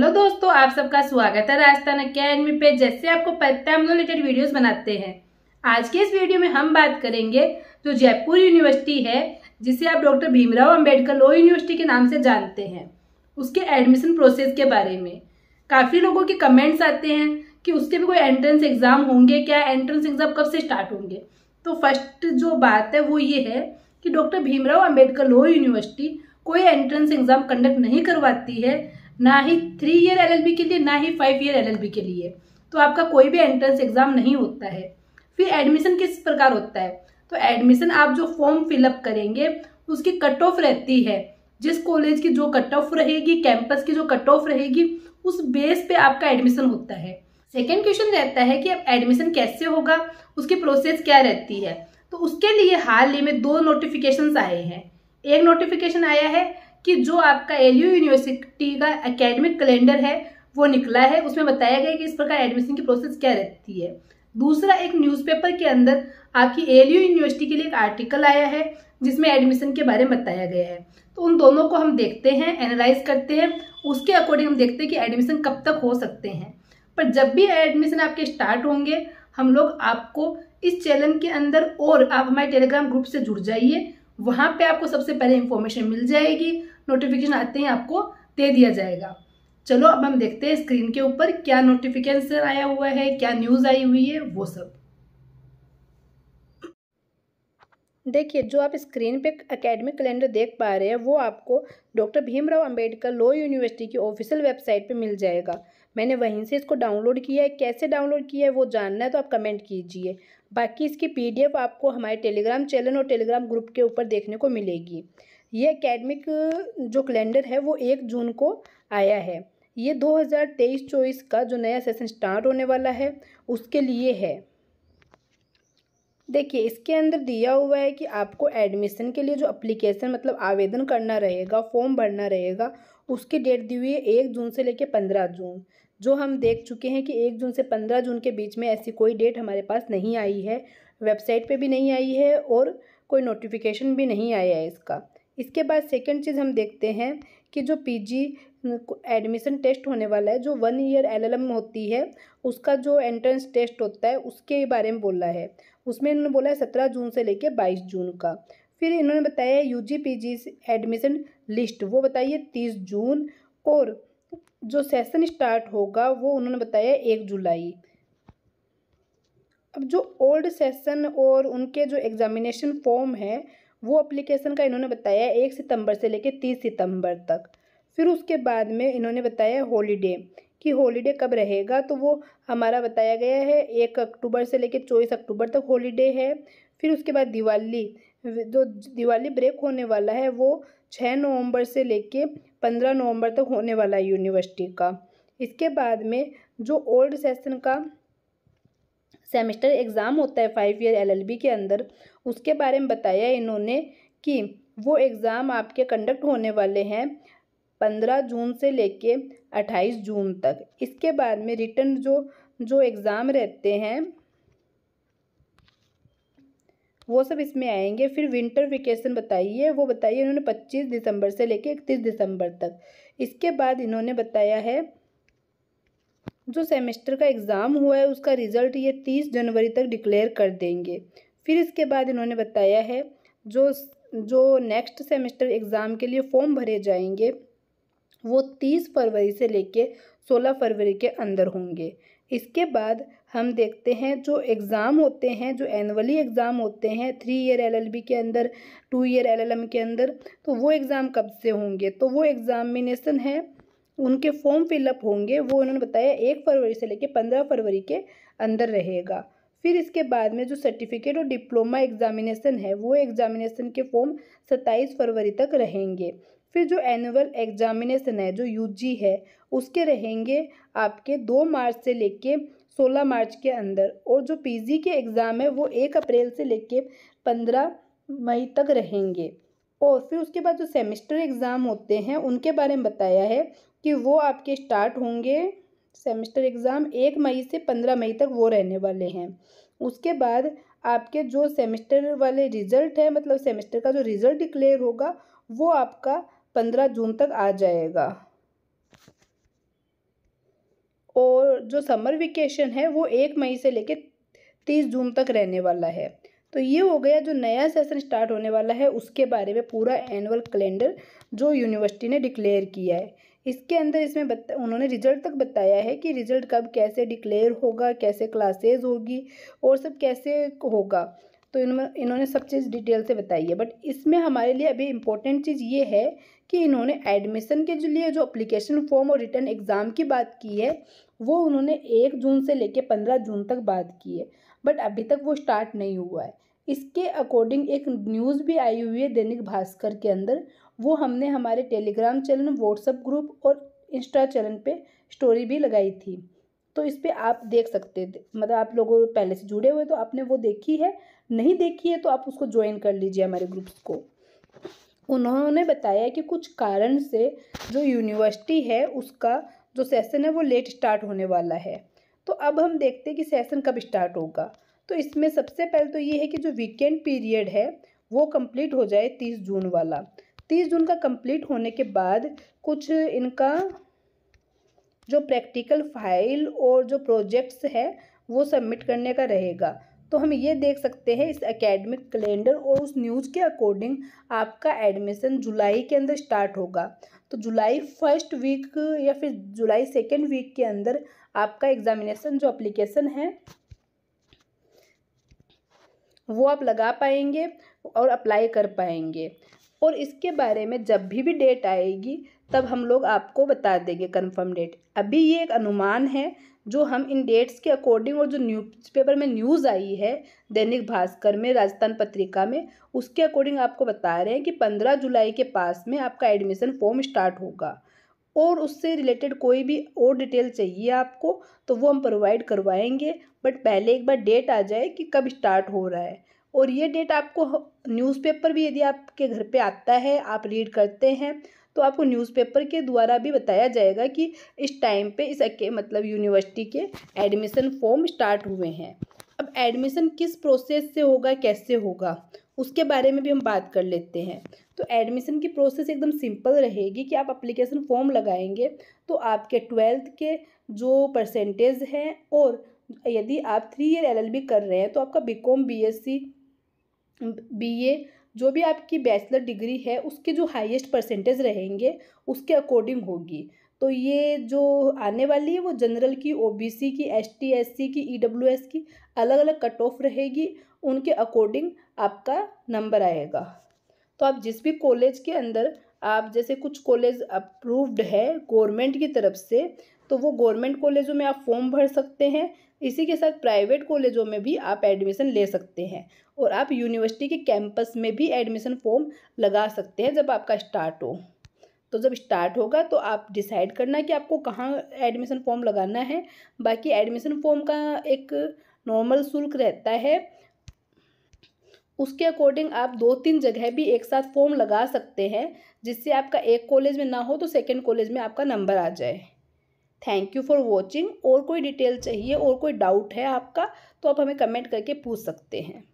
hello दोस्तों आप सबका स्वागत है राजस्थान अकेडमी पे जैसे आपको पता है हम रिलेटेड वीडियोस बनाते हैं आज के इस वीडियो में हम बात करेंगे जो जयपुर यूनिवर्सिटी है जिसे आप doctor Bhimrao Ambedkar law university के नाम से जानते हैं उसके एडमिशन प्रोसेस के बारे में काफ़ी लोगों के कमेंट्स आते हैं कि उसके भी कोई एंट्रेंस एग्ज़ाम होंगे क्या एंट्रेंस एग्ज़ाम कब से स्टार्ट होंगे तो फर्स्ट जो बात है वो ये है कि doctor Bhimrao Ambedkar law university कोई एंट्रेंस एग्ज़ाम कंडक्ट नहीं करवाती है ना ही थ्री ईयर एलएलबी के लिए ना ही फाइव ईयर एलएलबी के लिए तो आपका कोई भी एंट्रेंस एग्जाम नहीं होता है फिर एडमिशन किस प्रकार होता है तो एडमिशन आप जो फॉर्म फिलअप करेंगे उसकी कट ऑफ रहती है जिस कॉलेज की जो कट ऑफ रहेगी कैंपस की जो कट ऑफ रहेगी उस बेस पे आपका एडमिशन होता है सेकेंड क्वेश्चन रहता है कि अब एडमिशन कैसे होगा उसकी प्रोसेस क्या रहती है तो उसके लिए हाल ही में दो नोटिफिकेशन आए हैं एक नोटिफिकेशन आया है कि जो आपका एल यूनिवर्सिटी का अकेडमिक कैलेंडर है वो निकला है उसमें बताया गया कि इस प्रकार एडमिशन की प्रोसेस क्या रहती है दूसरा एक न्यूज़पेपर के अंदर आपकी एल यूनिवर्सिटी के लिए एक आर्टिकल आया है जिसमें एडमिशन के बारे में बताया गया है तो उन दोनों को हम देखते हैं एनालाइज करते हैं उसके अकॉर्डिंग हम देखते हैं कि एडमिशन कब तक हो सकते हैं पर जब भी एडमिशन आपके स्टार्ट होंगे हम लोग आपको इस चैनल के अंदर और आप हमारे टेलीग्राम ग्रुप से जुड़ जाइए वहाँ पे आपको सबसे पहले इन्फॉर्मेशन मिल जाएगी नोटिफिकेशन आते ही आपको दे दिया जाएगा चलो अब हम देखते हैं स्क्रीन के ऊपर क्या नोटिफिकेशन आया हुआ है क्या न्यूज़ आई हुई है वो सब देखिए जो आप स्क्रीन पे एकेडमिक कैलेंडर देख पा रहे हैं वो आपको doctor Bhimrao Ambedkar law university की ऑफिशियल वेबसाइट पे मिल जाएगा मैंने वहीं से इसको डाउनलोड किया है कैसे डाउनलोड किया है वो जानना है तो आप कमेंट कीजिए बाकी इसकी पीडीएफ आपको हमारे टेलीग्राम चैनल और टेलीग्राम ग्रुप के ऊपर देखने को मिलेगी ये एकेडमिक जो कैलेंडर है वो एक जून को आया है ये 2023-24 का जो नया सेशन स्टार्ट होने वाला है उसके लिए है देखिए इसके अंदर दिया हुआ है कि आपको एडमिशन के लिए जो अप्लीकेशन मतलब आवेदन करना रहेगा फॉर्म भरना रहेगा उसकी डेट दी हुई है एक जून से लेकर पंद्रह जून जो हम देख चुके हैं कि एक जून से पंद्रह जून के बीच में ऐसी कोई डेट हमारे पास नहीं आई है वेबसाइट पे भी नहीं आई है और कोई नोटिफिकेशन भी नहीं आया है इसका इसके बाद सेकेंड चीज़ हम देखते हैं कि जो पीजी एडमिशन टेस्ट होने वाला है जो वन ईयर एलएलएम होती है उसका जो एंट्रेंस टेस्ट होता है उसके बारे में बोला है उसमें इन्होंने बोला है सत्रह जून से लेकर बाईस जून का फिर इन्होंने बताया U G P G admission list वो बताइए तीस जून और जो सेशन स्टार्ट होगा वो उन्होंने बताया एक जुलाई अब जो ओल्ड सेशन और उनके जो एग्ज़ामिनेशन फॉर्म है वो अप्लीकेशन का इन्होंने बताया एक सितंबर से लेकर तीस सितंबर तक फिर उसके बाद में इन्होंने बताया हॉलीडे कि हॉलीडे कब रहेगा तो वो हमारा बताया गया है एक अक्टूबर से लेकर चौबीस अक्टूबर तक हॉलीडे है फिर उसके बाद दिवाली जो दिवाली ब्रेक होने वाला है वो छः नवंबर से लेके पंद्रह नवंबर तक होने वाला है यूनिवर्सिटी का इसके बाद में जो ओल्ड सेशन का सेमेस्टर एग्ज़ाम होता है फाइव ईयर एलएलबी के अंदर उसके बारे में बताया इन्होंने कि वो एग्ज़ाम आपके कंडक्ट होने वाले हैं पंद्रह जून से लेके अट्ठाईस जून तक इसके बाद में रिटर्न जो जो एग्ज़ाम रहते हैं वो सब इसमें आएंगे फिर विंटर वेकेशन बताइए वो बताइए इन्होंने पच्चीस दिसंबर से लेके इकतीस दिसंबर तक इसके बाद इन्होंने बताया है जो सेमेस्टर का एग्ज़ाम हुआ है उसका रिज़ल्ट ये तीस जनवरी तक डिक्लेयर कर देंगे फिर इसके बाद इन्होंने बताया है जो जो नेक्स्ट सेमेस्टर एग्ज़ाम के लिए फॉर्म भरे जाएंगे वो तीस फरवरी से लेके सोलह फरवरी के अंदर होंगे इसके बाद हम देखते हैं जो एग्ज़ाम होते हैं जो एनअली एग्ज़ाम होते हैं थ्री ईयर एलएलबी के अंदर टू ईयर एलएलएम के अंदर तो वो एग्ज़ाम कब से होंगे तो वो एग्ज़ामिनेसन है उनके फॉर्म फिलअप होंगे वो उन्होंने बताया एक फरवरी से लेकर पंद्रह फरवरी के अंदर रहेगा फिर इसके बाद में जो सर्टिफिकेट और डिप्लोमा एग्जामिनेशन है वो एग्जामिनेशन के फॉर्म सत्ताईस फरवरी तक रहेंगे फिर जो एनुअल एग्जामिनेशन है जो यूजी है उसके रहेंगे आपके दो मार्च से लेके सोलह मार्च के अंदर और जो पीजी के एग्ज़ाम है वो एक अप्रैल से लेके पंद्रह मई तक रहेंगे और फिर उसके बाद जो सेमिस्टर एग्ज़ाम होते हैं उनके बारे में बताया है कि वो आपके स्टार्ट होंगे सेमेस्टर एग्ज़ाम एक मई से पंद्रह मई तक वो रहने वाले हैं उसके बाद आपके जो सेमेस्टर वाले रिज़ल्ट है मतलब सेमेस्टर का जो रिज़ल्ट डिक्लेयर होगा वो आपका पंद्रह जून तक आ जाएगा और जो समर वेकेशन है वो एक मई से लेके तीस जून तक रहने वाला है तो ये हो गया जो नया सेशन स्टार्ट होने वाला है उसके बारे में पूरा एनुअल कैलेंडर जो यूनिवर्सिटी ने डिक्लेयर किया है इसके अंदर इसमें बता उन्होंने रिजल्ट तक बताया है कि रिजल्ट कब कैसे डिक्लेयर होगा कैसे क्लासेज होगी और सब कैसे होगा तो इन्होंने इन्होंने सब चीज़ डिटेल से बताई है बट इसमें हमारे लिए अभी इम्पोर्टेंट चीज़ ये है कि इन्होंने एडमिशन के लिए जो अप्लीकेशन फॉर्म और रिटर्न एग्ज़ाम की बात की है वो उन्होंने एक जून से लेकर पंद्रह जून तक बात की है बट अभी तक वो स्टार्ट नहीं हुआ है इसके अकॉर्डिंग एक न्यूज़ भी आई हुई है दैनिक भास्कर के अंदर वो हमने हमारे टेलीग्राम चैनल व्हाट्सअप ग्रुप और इंस्टा चैनल पे स्टोरी भी लगाई थी तो इस पर आप देख सकते थे मतलब आप लोगों पहले से जुड़े हुए तो आपने वो देखी है नहीं देखी है तो आप उसको ज्वाइन कर लीजिए हमारे ग्रुप्स को उन्होंने बताया कि कुछ कारण से जो यूनिवर्सिटी है उसका जो सेशन है वो लेट स्टार्ट होने वाला है तो अब हम देखते हैं कि सेशन कब स्टार्ट होगा तो इसमें सबसे पहले तो ये है कि जो वीकेंड पीरियड है वो कंप्लीट हो जाए तीस जून वाला तीस जून का कंप्लीट होने के बाद कुछ इनका जो प्रैक्टिकल फाइल और जो प्रोजेक्ट्स है वो सबमिट करने का रहेगा तो हम ये देख सकते हैं इस एकेडमिक कैलेंडर और उस न्यूज़ के अकॉर्डिंग आपका एडमिशन जुलाई के अंदर स्टार्ट होगा तो जुलाई फर्स्ट वीक या फिर जुलाई सेकेंड वीक के अंदर आपका एग्ज़ामिनेशन जो अप्लीकेशन है वो आप लगा पाएंगे और अप्लाई कर पाएंगे और इसके बारे में जब भी भी डेट आएगी तब हम लोग आपको बता देंगे कंफर्म डेट अभी ये एक अनुमान है जो हम इन डेट्स के अकॉर्डिंग और जो न्यूज़पेपर में न्यूज़ आई है दैनिक भास्कर में राजस्थान पत्रिका में उसके अकॉर्डिंग आपको बता रहे हैं कि पंद्रह जुलाई के पास में आपका एडमिशन फॉर्म स्टार्ट होगा और उससे रिलेटेड कोई भी और डिटेल चाहिए आपको तो वो हम प्रोवाइड करवाएंगे बट पहले एक बार डेट आ जाए कि कब स्टार्ट हो रहा है और ये डेट आपको न्यूज़पेपर भी यदि आपके घर पे आता है आप रीड करते हैं तो आपको न्यूज़पेपर के द्वारा भी बताया जाएगा कि इस टाइम पे इस अके मतलब यूनिवर्सिटी के एडमिशन फॉर्म स्टार्ट हुए हैं अब एडमिशन किस प्रोसेस से होगा कैसे होगा उसके बारे में भी हम बात कर लेते हैं तो एडमिशन की प्रोसेस एकदम सिंपल रहेगी कि आप अप्लीकेशन फॉर्म लगाएंगे तो आपके ट्वेल्थ के जो परसेंटेज हैं और यदि आप थ्री ईयर एलएलबी कर रहे हैं तो आपका बीकॉम बीएससी बीए जो भी आपकी बैचलर डिग्री है उसके जो हाईएस्ट परसेंटेज रहेंगे उसके अकॉर्डिंग होगी तो ये जो आने वाली है वो जनरल की ओबीसी की एसटी एससी की ईडब्ल्यूएस e की अलग अलग कट ऑफ रहेगी उनके अकॉर्डिंग आपका नंबर आएगा तो आप जिस भी कॉलेज के अंदर आप जैसे कुछ कॉलेज अप्रूव्ड है गवर्नमेंट की तरफ से तो वो गवर्नमेंट कॉलेजों में आप फॉर्म भर सकते हैं इसी के साथ प्राइवेट कॉलेजों में भी आप एडमिशन ले सकते हैं और आप यूनिवर्सिटी के कैंपस में भी एडमिशन फॉर्म लगा सकते हैं जब आपका स्टार्ट हो तो जब स्टार्ट होगा तो आप डिसाइड करना कि आपको कहाँ एडमिशन फॉर्म लगाना है बाकी एडमिशन फॉर्म का एक नॉर्मल शुल्क रहता है उसके अकॉर्डिंग आप दो तीन जगह भी एक साथ फॉर्म लगा सकते हैं जिससे आपका एक कॉलेज में ना हो तो सेकेंड कॉलेज में आपका नंबर आ जाए थैंक यू फॉर वॉचिंग और कोई डिटेल चाहिए और कोई डाउट है आपका तो आप हमें कमेंट करके पूछ सकते हैं